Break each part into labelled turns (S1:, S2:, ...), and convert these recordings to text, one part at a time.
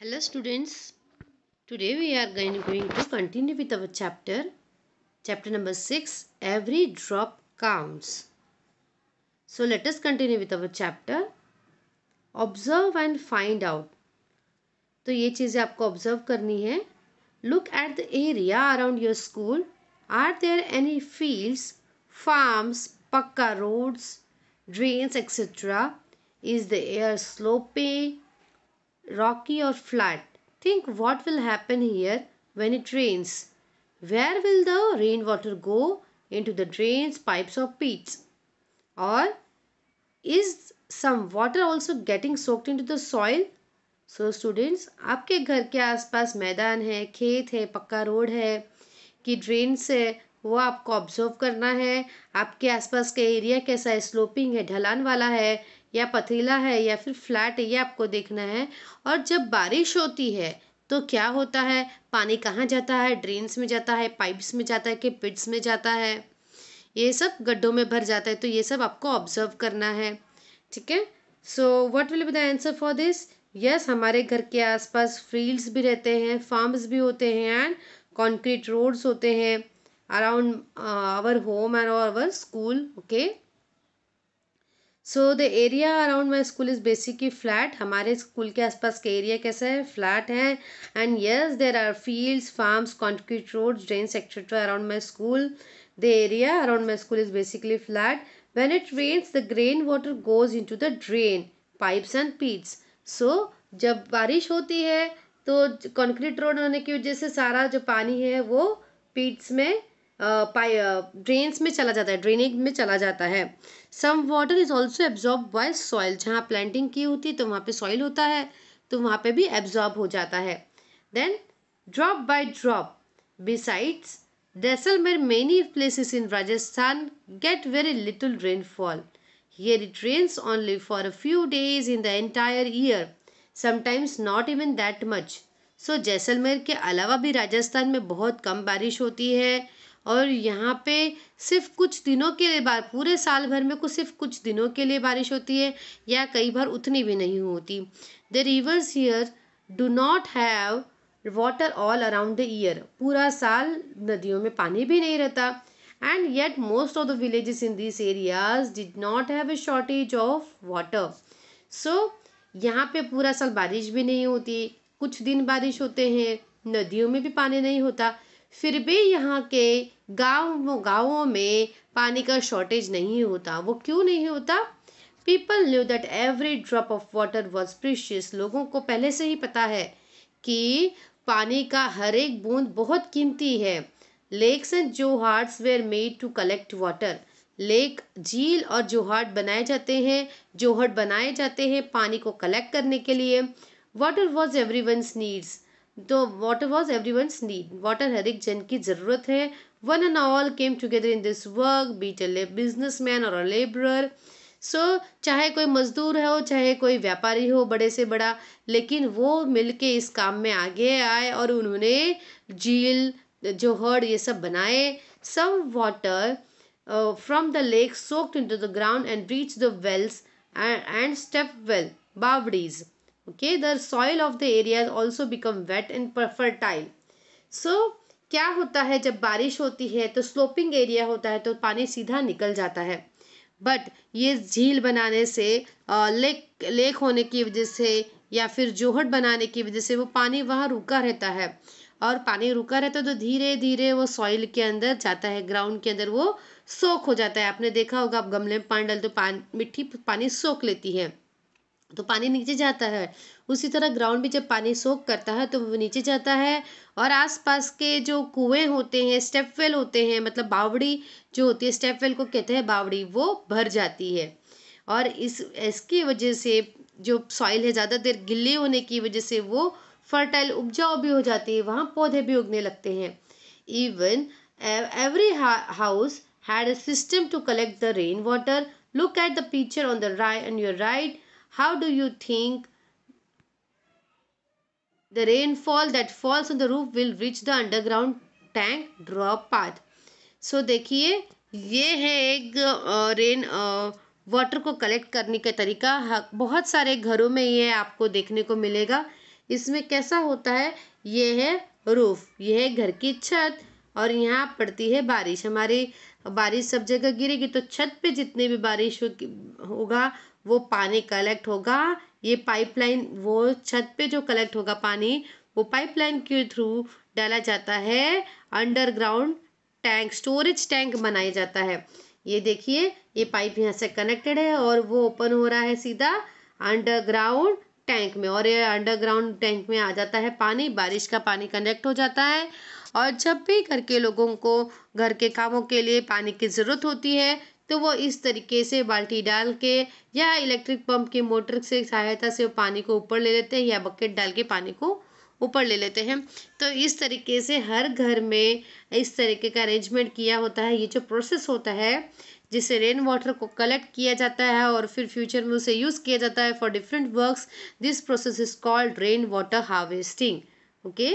S1: hello students today we are going, going to continue with our chapter chapter number 6 every drop counts so let us continue with our chapter observe and find out तो ये चीज़ें आपको observe करनी है look at the area around your school are there any fields farms pakka roads drains etcetera is the area sloping rocky or flat. Think what will happen here when it rains. Where will the rain water go? Into the drains, pipes or pits? Or is some water also getting soaked into the soil? so students aapke ghar ke aas pass maidan hai khet hai pakka road hai ki drains है वो आपको observe करना है आपके आसपास का area कैसा है स्लोपिंग है ढलान वाला है या पथरीला है या फिर फ्लैट है ये आपको देखना है और जब बारिश होती है तो क्या होता है पानी कहाँ जाता है ड्रेन्स में जाता है पाइप्स में जाता है कि पिट्स में जाता है ये सब गड्ढों में भर जाता है तो ये सब आपको ऑब्जर्व करना है ठीक है so what will be the answer for this yes हमारे घर के आसपास फील्ड्स भी रहते हैं फार्म्स भी होते हैं एंड कॉन्क्रीट रोड्स होते हैं around our home and our school okay so the area around my school is basically flat हमारे स्कूल के आसपास के एरिया कैसे है फ्लैट है and yes there are fields farms concrete road drain etcetera around my school the area around my school is basically flat it rains the rain water goes into the drain pipes and pits so जब बारिश होती है तो concrete road होने की वजह से सारा जो पानी है वो पीट्स में पाइ ड्रेन्स में चला जाता है ड्रेनेज में चला जाता है some water is also absorb by soil जहाँ प्लांटिंग की होती है तो वहाँ पे सॉइल होता है तो वहाँ पे भी एब्जॉर्ब हो जाता है then drop by drop besides Jaisalmer many places in Rajasthan get very little rainfall here it rains for a few days in the the entire year sometimes not even that much so Jaisalmer के अलावा भी राजस्थान में बहुत कम बारिश होती है और यहाँ पे सिर्फ कुछ दिनों के बाद पूरे साल भर में कुछ सिर्फ कुछ दिनों के लिए बारिश होती है या कई बार उतनी भी नहीं होती the rivers here do not have water all around the year पूरा साल नदियों में पानी भी नहीं रहता and yet most of the villages in this areas did not have a shortage of water so यहाँ पे पूरा साल बारिश भी नहीं होती कुछ दिन बारिश होते हैं नदियों में भी पानी नहीं होता फिर भी यहाँ के गाँव गाँवों में पानी का शॉर्टेज नहीं होता वो क्यों नहीं होता people knew that every drop of water was precious लोगों को पहले से ही पता है कि पानी का हर एक बूंद बहुत कीमती है lakes and johads were made to collect water lake झील और जोहाट बनाए जाते हैं जोहट बनाए जाते हैं पानी को कलेक्ट करने के लिए water was everyone's needs तो water was every need water हर एक जन की ज़रूरत है one and all came together in this work be it a businessman और अ लेबर सो चाहे कोई मज़दूर हो चाहे कोई व्यापारी हो बड़े से बड़ा लेकिन वो मिलके इस काम में आगे आए और उन्होंने झील जो हर्ड ये सब बनाए some water from the lake soaked into the ground and reach the wells and step well बावड़ीज़ okay the soil of the area also become wet and fertile so क्या होता है जब बारिश होती है तो स्लोपिंग एरिया होता है तो पानी सीधा निकल जाता है बट ये झील बनाने से लेक लेक होने की वजह से या फिर जोहट बनाने की वजह से वो पानी वहाँ रुका रहता है और पानी रुका रहता है तो धीरे धीरे वो सॉइल के अंदर जाता है ग्राउंड के अंदर वो सोख हो जाता है आपने देखा होगा आप गमले में पानी डालते तो पान मिट्टी पानी सोख लेती है तो पानी नीचे जाता है उसी तरह ग्राउंड भी जब पानी सोख करता है तो वो नीचे जाता है और आसपास के जो कुएं होते हैं स्टेप वेल होते हैं मतलब बावड़ी जो होती है स्टेप वेल को कहते हैं बावड़ी वो भर जाती है और इस इसकी वजह से जो सॉइल है ज़्यादा देर गिल्ली होने की वजह से वो फर्टाइल उपजाऊ भी हो जाती है वहाँ पौधे भी उगने लगते हैं even every house had a system to collect the rain water look at the picture on the right and your right how do you think the rainfall that falls on the roof will reach the underground tank drop path so so, देखिए ये है एक rain water को collect करने का तरीका बहुत सारे घरों में ये आपको देखने को मिलेगा इसमें कैसा होता है ये है रूफ ये है घर की छत और यहाँ पड़ती है बारिश हमारी बारिश सब जगह गिरेगी तो छत पे जितने भी बारिश होगा वो पानी कलेक्ट होगा ये पाइपलाइन वो छत पे जो कलेक्ट होगा पानी वो पाइपलाइन के थ्रू डाला जाता है अंडरग्राउंड टैंक स्टोरेज टैंक बनाया जाता है ये देखिए ये पाइप यहाँ से कनेक्टेड है और वो ओपन हो रहा है सीधा अंडरग्राउंड टैंक में और ये अंडरग्राउंड टैंक में आ जाता है पानी बारिश का पानी कनेक्ट हो जाता है और जब भी घर के लोगों को घर के कामों के लिए पानी की ज़रूरत होती है तो वो इस तरीके से बाल्टी डाल के या इलेक्ट्रिक पंप की मोटर से सहायता से पानी को ऊपर ले लेते हैं या बकेट डाल के पानी को ऊपर ले लेते हैं तो इस तरीके से हर घर में इस तरीके का अरेंजमेंट किया होता है ये जो प्रोसेस होता है जिसे रेन वाटर को कलेक्ट किया जाता है और फिर फ्यूचर में उसे यूज़ किया जाता है for different works this process is called rain water harvesting okay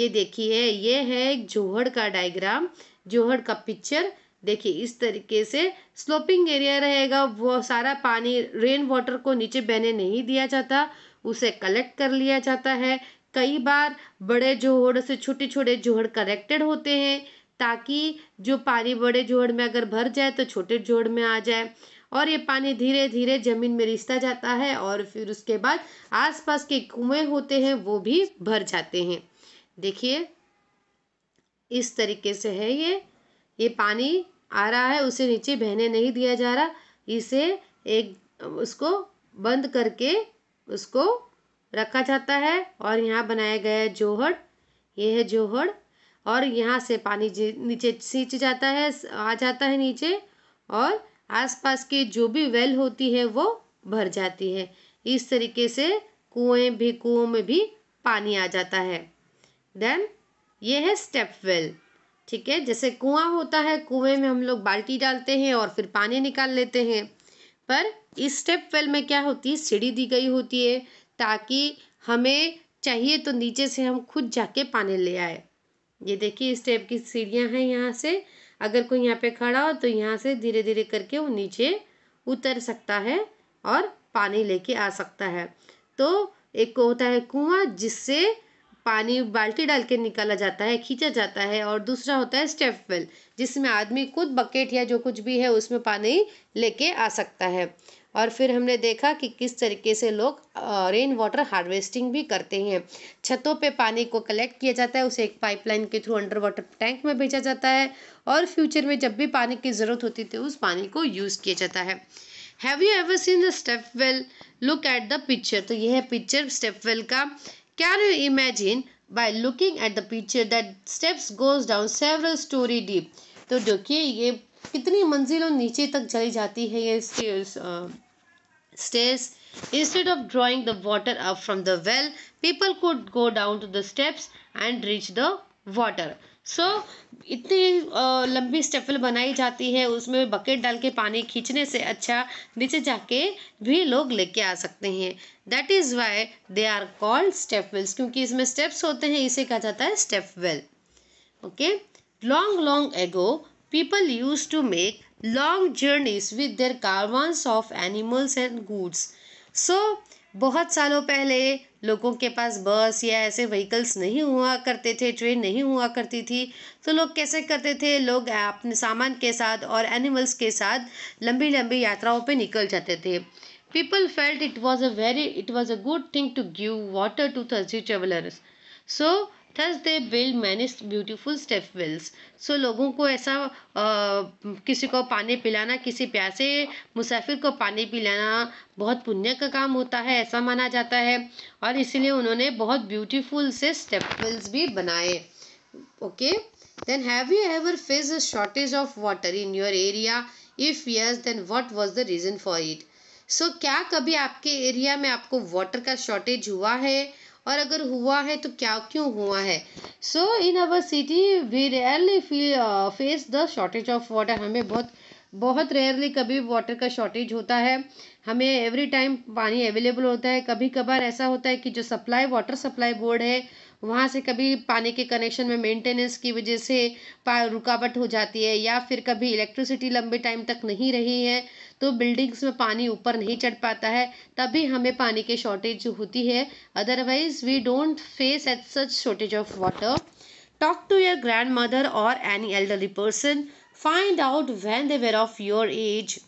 S1: ये देखिए ये है एक जोहड़ का डायग्राम जोहड़ का पिक्चर देखिए इस तरीके से स्लोपिंग एरिया रहेगा वो सारा पानी रेन वाटर को नीचे बहने नहीं दिया जाता उसे कलेक्ट कर लिया जाता है कई बार बड़े जोहड़ से छोटे छोटे जोहड़ कनेक्टेड होते हैं ताकि जो पानी बड़े जोहड़ में अगर भर जाए तो छोटे जोहड़ में आ जाए और ये पानी धीरे धीरे ज़मीन में रिश्ता जाता है और फिर उसके बाद आसपास के कुएं होते हैं वो भी भर जाते हैं देखिए इस तरीके से है ये ये पानी आ रहा है उसे नीचे बहने नहीं दिया जा रहा इसे एक उसको बंद करके उसको रखा जाता है और यहाँ बनाया गया है जोहड़ ये है जोहड़ और यहाँ से पानी नीचे सींच जाता है आ जाता है नीचे और आसपास की जो भी वेल होती है वो भर जाती है इस तरीके से कुएं भी कुओं में भी पानी आ जाता है देन ये है स्टेप वेल ठीक है जैसे कुआं होता है कुएं में हम लोग बाल्टी डालते हैं और फिर पानी निकाल लेते हैं पर इस स्टेप वेल में क्या होती है सीढ़ी दी गई होती है ताकि हमें चाहिए तो नीचे से हम खुद जाके पानी ले आए ये देखिए इस टाइप की सीढ़ियाँ हैं यहाँ से अगर कोई यहाँ पे खड़ा हो तो यहाँ से धीरे धीरे करके वो नीचे उतर सकता है और पानी लेके आ सकता है तो एक होता है कुआं जिससे पानी बाल्टी डाल के निकाला जाता है खींचा जाता है और दूसरा होता है स्टेप वेल जिसमें आदमी खुद बकेट या जो कुछ भी है उसमें पानी लेके आ सकता है और फिर हमने देखा कि किस तरीके से लोग रेन वाटर हार्वेस्टिंग भी करते हैं छतों पे पानी को कलेक्ट किया जाता है उसे एक पाइपलाइन के थ्रू अंडर वाटर टैंक में भेजा जाता है और फ्यूचर में जब भी पानी की ज़रूरत होती थी तो उस पानी को यूज़ किया जाता है have you ever seen the step well look at the picture तो यह है पिक्चर स्टेप वेल का Can you imagine by looking at the picture that steps goes down several story deep? तो देखिए ये कितनी मंजिलों नीचे तक चली जाती है stairs. Instead of drawing the water up from the well, people could go down to the steps and reach the water. So so, इतनी लंबी स्टेफल बनाई जाती है उसमें बकेट डाल के पानी खींचने से अच्छा नीचे जाके भी लोग लेके आ सकते हैं that is why they are called step wells क्योंकि इसमें स्टेप्स होते हैं इसे कहा जाता है step well okay long long ago people use to make long journeys with their caravans of animals and goods so बहुत सालों पहले लोगों के पास बस या ऐसे व्हीकल्स नहीं हुआ करते थे ट्रेन नहीं हुआ करती थी तो लोग कैसे करते थे लोग अपने सामान के साथ और एनिमल्स के साथ लंबी लंबी यात्राओं पे निकल जाते थे people felt it was a very it was a good thing to give water to thirsty travellers so thus they build many beautiful step wells so लोगों को ऐसा आ, किसी को पानी पिलाना किसी प्यासे मुसाफिर को पानी पिलाना बहुत पुण्य का काम होता है ऐसा माना जाता है और इसीलिए उन्होंने बहुत ब्यूटीफुल से स्टेप वेल्स भी बनाए okay then have you ever face a shortage of water in your area if yes then what was the reason for it so क्या कभी आपके एरिया में आपको वाटर का शॉर्टेज हुआ है और अगर हुआ है तो क्या क्यों हुआ है so in our city we rarely face the shortage of water हमें बहुत बहुत रेयरली कभी वाटर का शॉर्टेज होता है हमें एवरी टाइम पानी अवेलेबल होता है कभी कभार ऐसा होता है कि जो सप्लाई वाटर सप्लाई बोर्ड है वहाँ से कभी पानी के कनेक्शन में मेंटेनेंस की वजह से रुकावट हो जाती है या फिर कभी इलेक्ट्रिसिटी लंबे टाइम तक नहीं रही है तो बिल्डिंग्स में पानी ऊपर नहीं चढ़ पाता है तभी हमें पानी की शॉर्टेज होती है otherwise we don't face at such shortage of water talk to your grandmother और any elderly person find out when they were of your age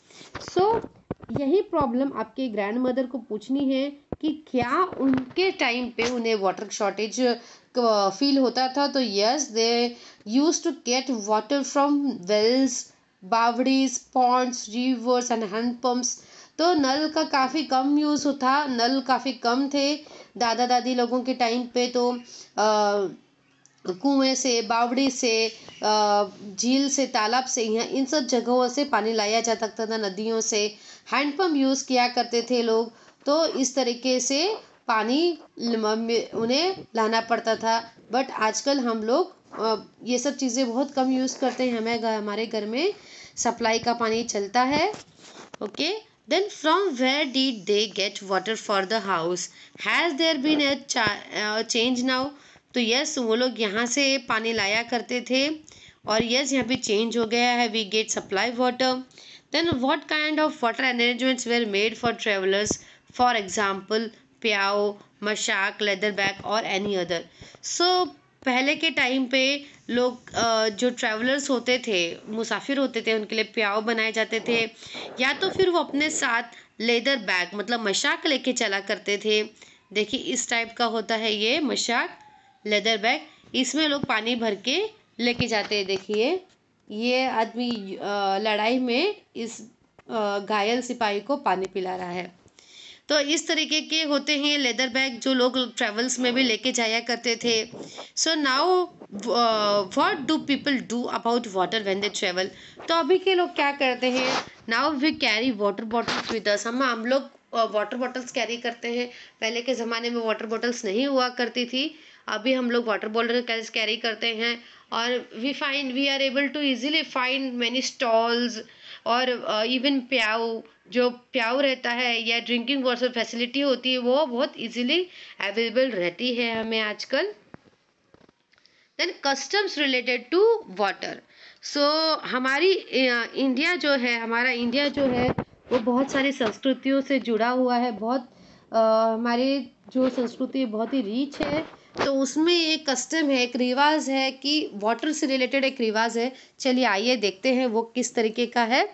S1: so यही प्रॉब्लम आपके ग्रैंड मदर को पूछनी है कि क्या उनके टाइम पे उन्हें वाटर शॉर्टेज फील होता था तो yes they use to get water from wells बावड़ीज ponds rivers and hand pumps तो नल का काफ़ी कम यूज़ होता नल काफ़ी कम थे दादा दादी लोगों के टाइम पे तो कुएँ से बावड़ी से झील से तालाब से यहाँ इन सब जगहों से पानी लाया जा सकता था नदियों से हैंडपम्प यूज़ किया करते थे लोग तो इस तरीके से पानी उन्हें लाना पड़ता था बट आजकल हम लोग ये सब चीज़ें बहुत कम यूज़ करते हैं हमें हमारे घर में सप्लाई का पानी चलता है okay then from where did they get water for the house has there been a change now तो यस वो लोग यहाँ से पानी लाया करते थे और यस यहाँ पे चेंज हो गया है we get supply water then what kind of water arrangements were made for travellers for example pyao mashak leather bag और एनी अदर सो पहले के टाइम पे लोग जो ट्रैवलर्स होते थे मुसाफिर होते थे उनके लिए प्याव बनाए जाते थे या तो फिर वो अपने साथ लेदर बैग मतलब मशाक लेके चला करते थे देखिए इस टाइप का होता है ये मशाक लेदर बैग इसमें लोग पानी भर के लेके जाते हैं देखिए ये आदमी लड़ाई में इस घायल सिपाही को पानी पिला रहा है तो इस तरीके के होते हैं लेदर बैग जो लोग ट्रेवल्स में भी हाँ। लेके जाया करते थे so now what do people do about water when they travel तो अभी के लोग क्या करते हैं now we carry water bottles with us हम हम लोग वाटर बॉटल्स कैरी करते हैं पहले के ज़माने में वाटर बॉटल्स नहीं हुआ करती थी अभी हम लोग वाटर बॉटल कैरी करते हैं और we find we are able to easily find many stalls और इवन प्याऊ जो प्याऊ रहता है या ड्रिंकिंग वाटर फैसिलिटी होती है वो बहुत इजीली अवेलेबल रहती है हमें आजकल then customs related to water so हमारी इंडिया जो है हमारा इंडिया जो है वो बहुत सारी संस्कृतियों से जुड़ा हुआ है बहुत हमारी जो संस्कृति बहुत ही रिच है तो उसमें एक कस्टम है एक रिवाज है कि वाटर से रिलेटेड एक रिवाज है चलिए आइए देखते हैं वो किस तरीके का है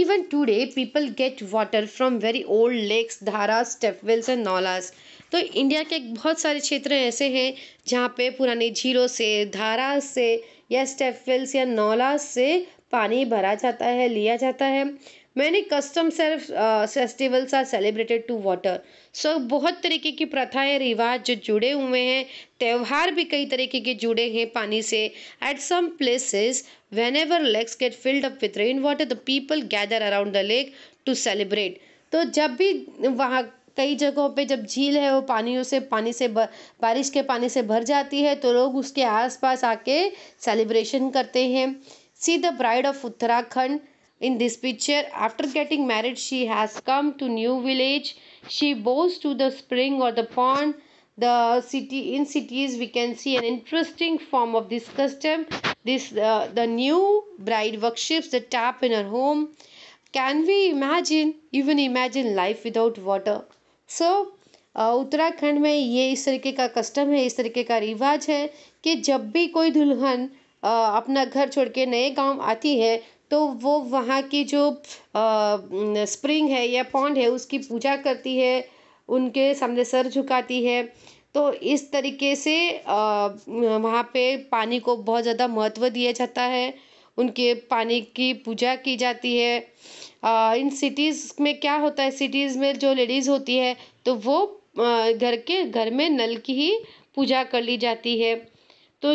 S1: even today people get water from very old lakes dhara stepwells and naulas तो इंडिया के बहुत सारे क्षेत्र ऐसे हैं जहाँ पे पुराने झीलों से धारा से या स्टेपवेल्स या नॉलास से पानी भरा जाता है लिया जाता है मैंने कस्टम सेल्फ festivals are celebrated to water so बहुत तरीके की प्रथाएं रिवाज जो जुड़े हुए हैं त्यौहार भी कई तरीके के जुड़े हैं पानी से at some places whenever lakes get filled up with rain water the people gather around the lake to celebrate तो जब भी वहाँ कई जगहों पे जब झील है वो पानियों से पानी से बारिश के पानी से भर जाती है तो लोग उसके आसपास आके सेलिब्रेशन करते हैं see the bride of Uttarakhand In this picture, after getting married, she has come to new village. She bows to the spring or the pond. The city in cities we can see an interesting form of this custom. This uh, the new bride worships the tap in her home. Can we imagine even imagine life without water? So Uttarakhand में ये इस तरीके का custom है इस तरीके का रिवाज है कि जब भी कोई दुल्हन अपना घर छोड़ के नए गांव आती है तो वो वहाँ की जो स्प्रिंग है या पौंड है उसकी पूजा करती है उनके सामने सर झुकाती है तो इस तरीके से वहाँ पे पानी को बहुत ज़्यादा महत्व दिया जाता है उनके पानी की पूजा की जाती है इन सिटीज़ में क्या होता है सिटीज़ में जो लेडीज़ होती है तो वो घर के घर में नल की ही पूजा कर ली जाती है तो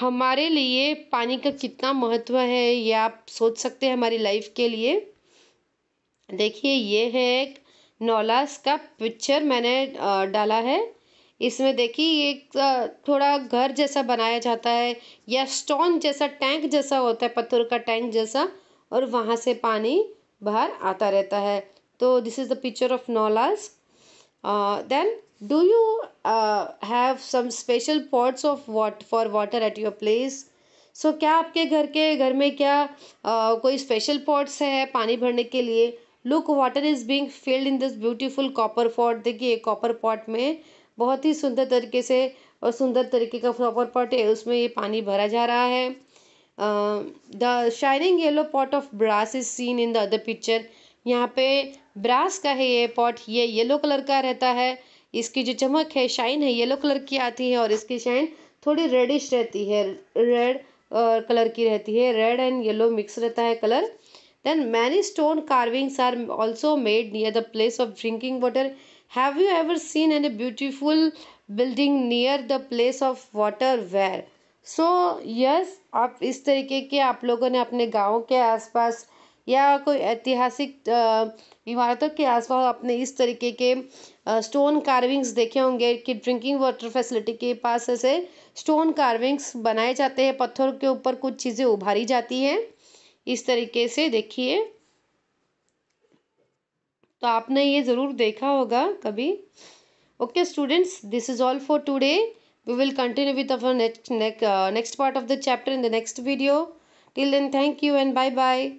S1: हमारे लिए पानी का कितना महत्व है ये आप सोच सकते हैं हमारी लाइफ के लिए देखिए ये है एक नौलास का पिक्चर मैंने डाला है इसमें देखिए एक थोड़ा घर जैसा बनाया जाता है या स्टोन जैसा टैंक जैसा होता है पत्थर का टैंक जैसा और वहाँ से पानी बाहर आता रहता है तो this is the picture of naulas then do you uh, have some special pots of what for water at your place so so, क्या आपके घर के घर में क्या uh, कोई स्पेशल पॉट्स है पानी भरने के लिए look water is being filled in this beautiful copper pot देखिए कॉपर पॉट में बहुत ही सुंदर तरीके से और सुंदर तरीके का कॉपर पॉट है उसमें ये पानी भरा जा रहा है the shining yellow pot of brass is seen in the other picture यहाँ पे ब्रास का है ये पॉट ये येलो कलर का रहता है इसकी जो चमक है शाइन है येलो कलर की आती है और इसकी शाइन थोड़ी रेडिश रहती है रेड कलर की रहती है रेड एंड येलो मिक्स रहता है colour then many stone carvings are also made near the place of drinking water have you ever seen an a beautiful building near the place of water where so yes आप इस तरीके के आप लोगों ने अपने गाँव के आसपास पास या कोई ऐतिहासिक इमारतों के आसपास आपने इस तरीके के स्टोन कार्विंग्स देखे होंगे कि ड्रिंकिंग वाटर फैसिलिटी के पास ऐसे स्टोन कार्विंग्स बनाए जाते हैं पत्थर के ऊपर कुछ चीज़ें उभारी जाती हैं इस तरीके से देखिए तो आपने ये ज़रूर देखा होगा कभी okay students this is all for today we will continue with our next part of the chapter in the next video till then thank you and bye bye